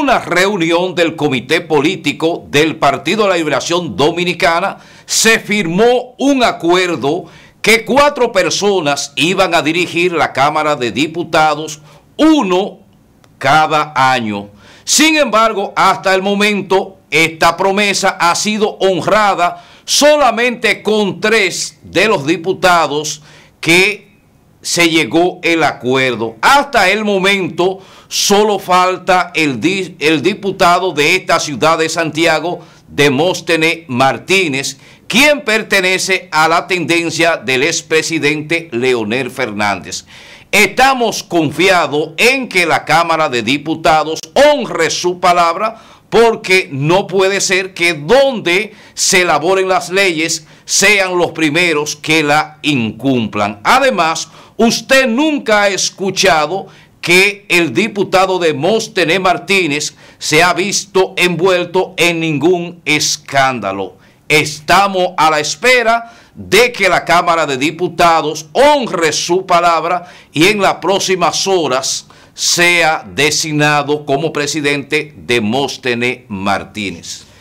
Una reunión del Comité Político del Partido de la Liberación Dominicana se firmó un acuerdo que cuatro personas iban a dirigir la Cámara de Diputados, uno cada año. Sin embargo, hasta el momento esta promesa ha sido honrada solamente con tres de los diputados que se llegó el acuerdo. Hasta el momento solo falta el, el diputado de esta ciudad de Santiago, Demóstenes Martínez, quien pertenece a la tendencia del expresidente Leonel Fernández. Estamos confiados en que la Cámara de Diputados honre su palabra porque no puede ser que donde se elaboren las leyes sean los primeros que la incumplan. Además, usted nunca ha escuchado que el diputado de Mostené Martínez se ha visto envuelto en ningún escándalo estamos a la espera de que la Cámara de Diputados honre su palabra y en las próximas horas sea designado como presidente de Martínez.